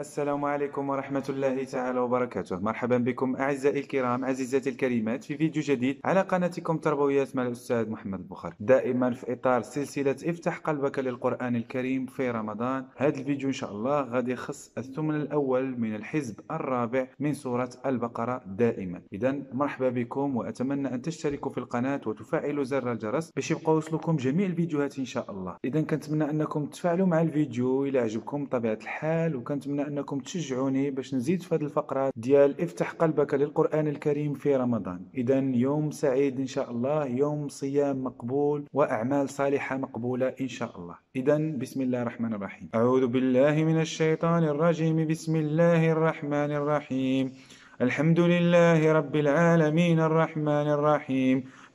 السلام عليكم ورحمة الله تعالى وبركاته مرحبا بكم أعزائي الكرام عزيزاتي الكريمات في فيديو جديد على قناتكم تربويات مع الأستاذ محمد البخاري دائما في إطار سلسلة افتح قلبك للقرآن الكريم في رمضان هذا الفيديو إن شاء الله غادي يخص الثمن الأول من الحزب الرابع من سورة البقرة دائما إذا مرحبا بكم وأتمنى أن تشتركوا في القناة وتفعلوا زر الجرس باش يبقى يوصلكم جميع الفيديوهات إن شاء الله إذا كنتمنى أنكم تفعلوا مع الفيديو إلى عجبكم بطبيعة الحال وكنتمنى انكم تشجعوني باش نزيد في هذه الفقره ديال افتح قلبك للقران الكريم في رمضان اذا يوم سعيد ان شاء الله يوم صيام مقبول واعمال صالحه مقبوله ان شاء الله اذا بسم الله الرحمن الرحيم اعوذ بالله من الشيطان الرجيم بسم الله الرحمن الرحيم الحمد لله رب العالمين الرحمن الرحيم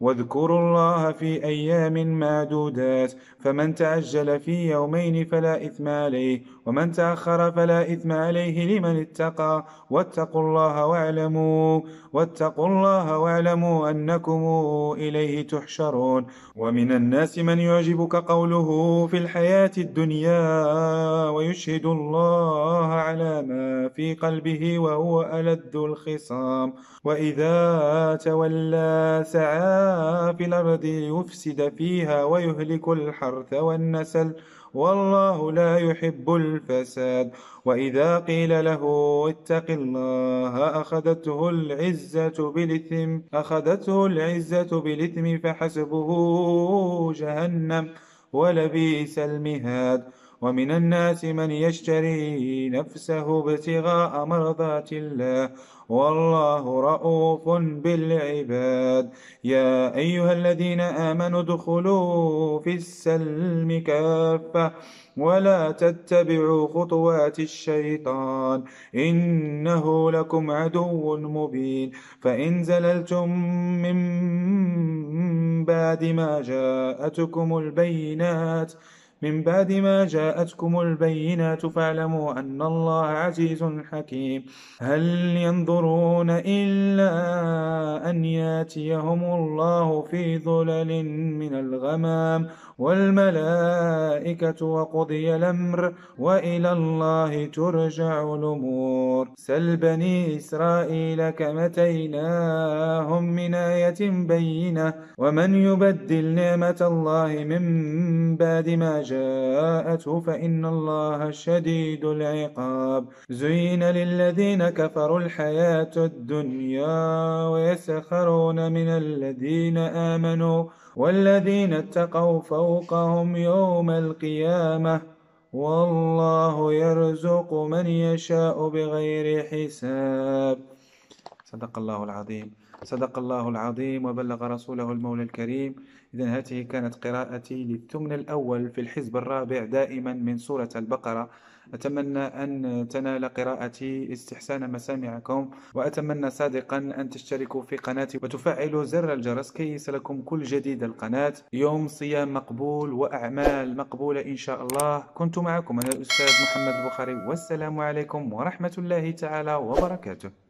واذكروا الله في أيام معدودات فمن تعجل في يومين فلا إثم عليه ومن تأخر فلا إثم عليه لمن اتقى واتقوا الله واعلموا واتقوا الله واعلموا أنكم إليه تحشرون ومن الناس من يعجبك قوله في الحياة الدنيا ويشهد الله على ما في قلبه وهو ألد الخصام وإذا تولى سعى في الأرض يفسد فيها ويهلك الحرث والنسل والله لا يحب الفساد وإذا قيل له اتق الله أخذته العزة بالإثم أخذته العزة بالإثم فحسبه جهنم ولبئس المهاد ومن الناس من يشتري نفسه ابتغاء مرضات الله والله رؤوف بالعباد يا أيها الذين آمنوا ادخلوا في السلم كافة ولا تتبعوا خطوات الشيطان إنه لكم عدو مبين فإن زللتم من بعد ما جاءتكم البينات من بعد ما جاءتكم البينات فاعلموا أن الله عزيز حكيم هل ينظرون إلا أن ياتيهم الله في ظلل من الغمام والملائكة وقضي الأمر وإلى الله ترجع الأمور سل بني إسرائيل كمتيناهم من آية بينة ومن يبدل نعمة الله من بعد ما جاء جاءته فإن الله شديد العقاب زين للذين كفروا الحياة الدنيا ويسخرون من الذين آمنوا والذين اتقوا فوقهم يوم القيامة والله يرزق من يشاء بغير حساب صدق الله العظيم صدق الله العظيم وبلغ رسوله المولى الكريم إذا هذه كانت قراءتي للثمن الأول في الحزب الرابع دائما من سورة البقرة أتمنى أن تنال قراءتي استحسان مسامعكم وأتمنى صادقا أن تشتركوا في قناتي وتفعلوا زر الجرس كي يصلكم كل جديد القناة يوم صيام مقبول وأعمال مقبولة إن شاء الله كنت معكم أنا الأستاذ محمد البخاري والسلام عليكم ورحمة الله تعالى وبركاته